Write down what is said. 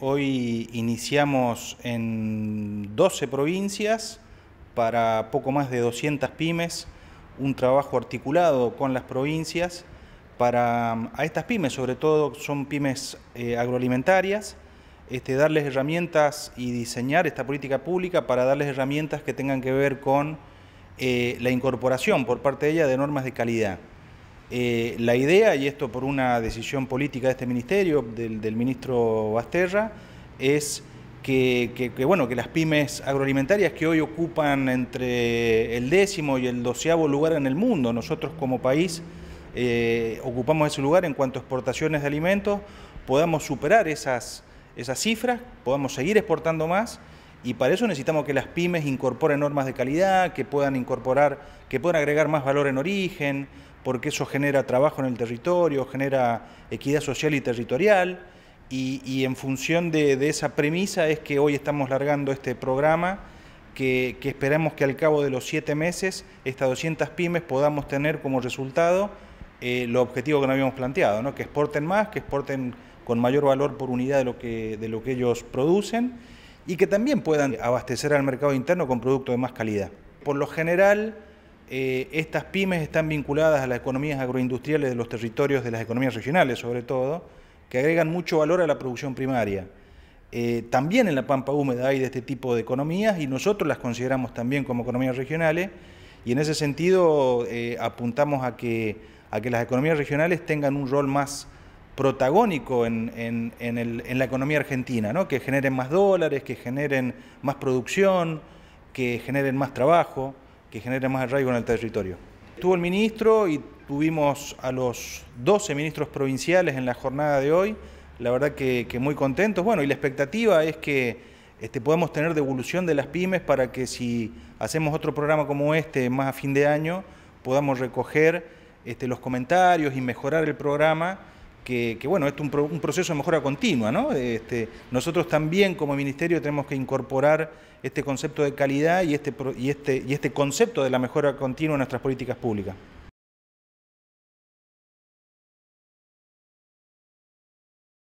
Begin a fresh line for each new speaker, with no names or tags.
Hoy iniciamos en 12 provincias para poco más de 200 pymes, un trabajo articulado con las provincias para mm, a estas pymes, sobre todo son pymes eh, agroalimentarias, este, darles herramientas y diseñar esta política pública para darles herramientas que tengan que ver con eh, la incorporación por parte de ella de normas de calidad. Eh, la idea, y esto por una decisión política de este ministerio, del, ministro Basterra, es que, bueno, que las pymes agroalimentarias que hoy ocupan entre el décimo y el doceavo lugar en el mundo, nosotros como país eh, ocupamos ese lugar en cuanto a exportaciones de alimentos, podamos superar esas, esas cifras, podamos seguir exportando más. Y para eso necesitamos que las pymes incorporen normas de calidad, que puedan incorporar, que puedan agregar más valor en origen, porque eso genera trabajo en el territorio, genera equidad social y territorial, y, en función de, esa premisa es que hoy estamos largando este programa que, que esperamos que al cabo de los siete meses estas 200 pymes podamos tener como resultado eh, lo objetivo que nos habíamos planteado, ¿no? que exporten más, que exporten con mayor valor por unidad de lo que, de lo que ellos producen y que también puedan abastecer al mercado interno con productos de más calidad. Por lo general, eh, estas pymes están vinculadas a las economías agroindustriales de los territorios, de las economías regionales sobre todo, que agregan mucho valor a la producción primaria. Eh, también en la Pampa Húmeda hay de este tipo de economías y nosotros las consideramos también como economías regionales y en ese sentido eh, apuntamos a que, las economías regionales tengan un rol más protagónico en, en la economía argentina, ¿no? que generen más dólares, que generen más producción, que generen más trabajo que genere más arraigo en el territorio. Estuvo el ministro y tuvimos a los 12 ministros provinciales en la jornada de hoy, la verdad que, muy contentos. Bueno, y la expectativa es que este, podamos tener devolución de las pymes para que si hacemos otro programa como este más a fin de año, podamos recoger este, los comentarios y mejorar el programa que, bueno, es un, proceso de mejora continua. Este, nosotros también como ministerio tenemos que incorporar este concepto de calidad y este, y, este, y este concepto de la mejora continua en nuestras políticas públicas.